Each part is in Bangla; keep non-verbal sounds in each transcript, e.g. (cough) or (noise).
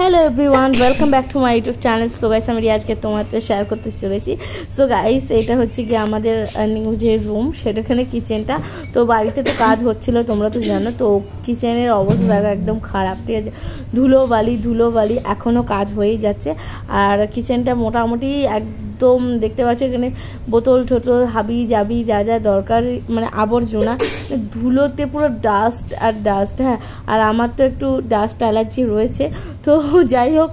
hello everyone welcome back to my YouTube channel so guys আমি আজকে তোমাদের শেয়ার করতে চলেছি সো গাইস এটা হচ্ছে গিয়ে আমাদের নিউ যে রুম সেটাখানে কিচেনটা তো বাড়িতে তো কাজ হচ্ছিলো তোমরা তো জানো তো কিচেনের অবস্থা দেখো একদম খারাপ ঠিক আছে ধুলো বালি ধুলো বালি এখনও কাজ হয়েই যাচ্ছে আর কিচেনটা মোটামুটি এক একদম দেখতে পাচ্ছ এখানে বোতল ঠোটল হাবি যাবি যা যা দরকার মানে আবর্জনা মানে ধুলোতে পুরো ডাস্ট আর ডাস্ট হ্যাঁ আর আমার তো একটু ডাস্ট অ্যালার্জি রয়েছে তো যাই হোক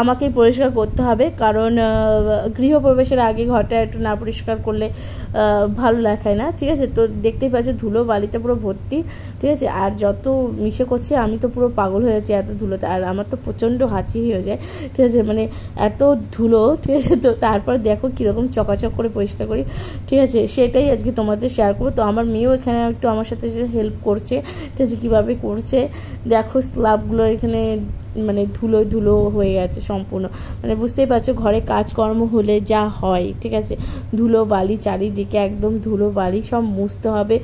আমাকেই পরিষ্কার করতে হবে কারণ গৃহপ্রবেশের আগে ঘরটা একটু না পরিষ্কার করলে ভালো লেখায় না ঠিক আছে তো দেখতেই পাচ্ছ ধুলো বালিতে পুরো ভর্তি ঠিক আছে আর যত মিশে করছে আমি তো পুরো পাগল হয়ে যাচ্ছি এত ধুলোতে আর আমার তো প্রচণ্ড হাঁচি হয়ে যায় ঠিক আছে মানে এত ধুলো ঠিক আছে তো তারপর দেখো কীরকম চকাচক করে পরিষ্কার করি ঠিক আছে সেটাই আজকে তোমাদের শেয়ার করবো তো আমার মেয়েও এখানে একটু আমার সাথে হেল্প করছে ঠিক আছে কীভাবে করছে দেখো স্লাবগুলো এখানে মানে ধুলো ধুলো হয়ে গেছে সম্পূর্ণ মানে বুঝতেই পারছো ঘরে কাজকর্ম হলে যা হয় ঠিক আছে ধুলো বালি চারিদিকে একদম ধুলো বালি সব মুছতে হবে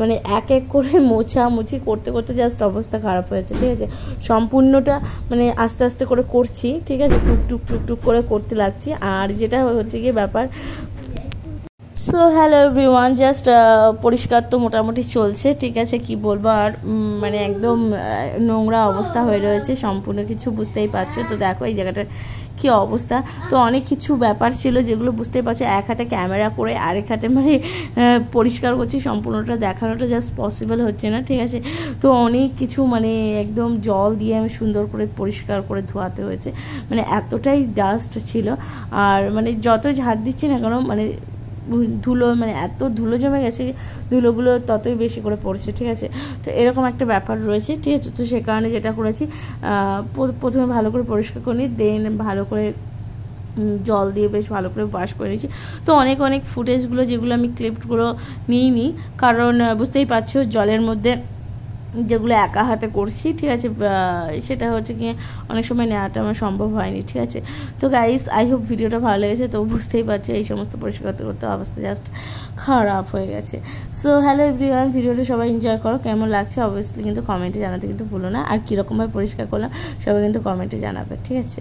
মানে এক এক করে (laughs) মোছামুছি করতে করতে জাস্ট অবস্থা খারাপ হয়েছে ঠিক আছে সম্পূর্ণটা মানে আস্তে আস্তে করে করছি ঠিক আছে টুকটুক টুকটুক করে করতে লাগছি আর যেটা হচ্ছে গিয়ে ব্যাপার সো হ্যালো এভরিওয়ান জাস্ট পরিষ্কার তো মোটামুটি চলছে ঠিক আছে কি বলবো আর মানে একদম নোংরা অবস্থা হয়ে রয়েছে সম্পূর্ণ কিছু বুঝতেই পারছো তো দেখো এই জায়গাটার কি অবস্থা তো অনেক কিছু ব্যাপার ছিল যেগুলো বুঝতেই পারছো এক হাতে ক্যামেরা করে আরেক হাতে মানে পরিষ্কার করছি সম্পূর্ণটা দেখানোটা জাস্ট পসিবল হচ্ছে না ঠিক আছে তো অনেক কিছু মানে একদম জল দিয়ে আমি সুন্দর করে পরিষ্কার করে ধোয়াতে হয়েছে মানে এতটাই ডাস্ট ছিল আর মানে যত ঝাড় দিচ্ছি না কেন মানে ধুলো মানে এত ধুলো জমে গেছে যে ধুলোগুলো ততই বেশি করে পড়ছে ঠিক আছে তো এরকম একটা ব্যাপার রয়েছে ঠিক আছে তো সে কারণে যেটা করেছি প্রথমে ভালো করে পরিষ্কার করে নিই দেন ভালো করে জল দিয়ে বেশ ভালো করে ওয়াশ করে নিয়েছি তো অনেক অনেক ফুটেজগুলো যেগুলো আমি ক্লিপগুলো নিই নি কারণ বুঝতেই পারছো জলের মধ্যে যেগুলো একা হাতে করছি ঠিক আছে সেটা হচ্ছে কি অনেক সময় নেওয়াটা আমার সম্ভব হয়নি ঠিক আছে তো গাইস আই হোপ ভিডিওটা ভালো লেগেছে তো বুঝতেই পারছো এই সমস্ত পরিষ্কার করতে করতে অবস্থা জাস্ট খারাপ হয়ে গেছে সো হ্যালো এভরিওয়ান ভিডিওটা সবাই এনজয় করো কেমন লাগছে অবভিয়াসলি কিন্তু কমেন্টে জানাতে কিন্তু ভুলো না আর কীরকমভাবে পরিষ্কার করলাম সবাই কিন্তু কমেন্টে জানাবে ঠিক আছে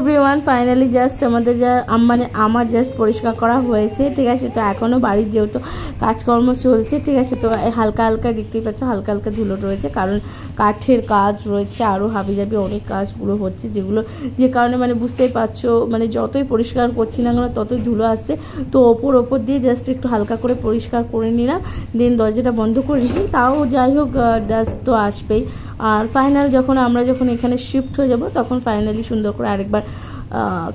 এভরিওয়ান ফাইনালি জাস্ট আমাদের যা মানে আমার জাস্ট পরিষ্কার করা হয়েছে ঠিক আছে তো এখনও বাড়ির যেহেতু কাজকর্ম চলছে ঠিক আছে তো হালকা হালকা দেখতেই পাচ্ছ হালকা হালকা ধুলো রয়েছে কারণ কাঠের কাজ রয়েছে আরও হাবিজাবি অনেক কাজগুলো হচ্ছে যেগুলো যে কারণে মানে বুঝতেই পারছো মানে যতই পরিষ্কার করছি না কেন ততই ধুলো আসছে তো ওপর ওপর দিয়ে জাস্ট একটু হালকা করে পরিষ্কার করে নিলাম দেন দরজাটা বন্ধ করে নিই তাও যাই হোক ডাস্ট তো আসবেই আর ফাইনাল যখন আমরা যখন এখানে শিফট হয়ে যাব তখন ফাইনালি সুন্দর করে আরেকবার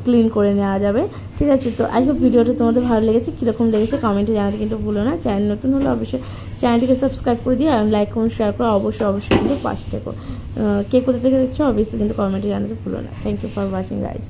ক্লিন করে নেওয়া যাবে ঠিক আছে তো আই হোপ ভিডিওটা তোমাদের ভালো লেগেছে কীরকম লেগেছে কমেন্টে জানাতে কিন্তু ভুলো না চ্যানেল নতুন হলে অবশ্যই চ্যানেলটিকে সাবস্ক্রাইব করে দিয়ে লাইক কমেন্ট শেয়ার করে অবশ্যই অবশ্যই কিন্তু পাশ থেকো কে কোথা থেকে দেখছো অবশ্যই কিন্তু কমেন্টে জানাতে ভুলো না thank you for watching rice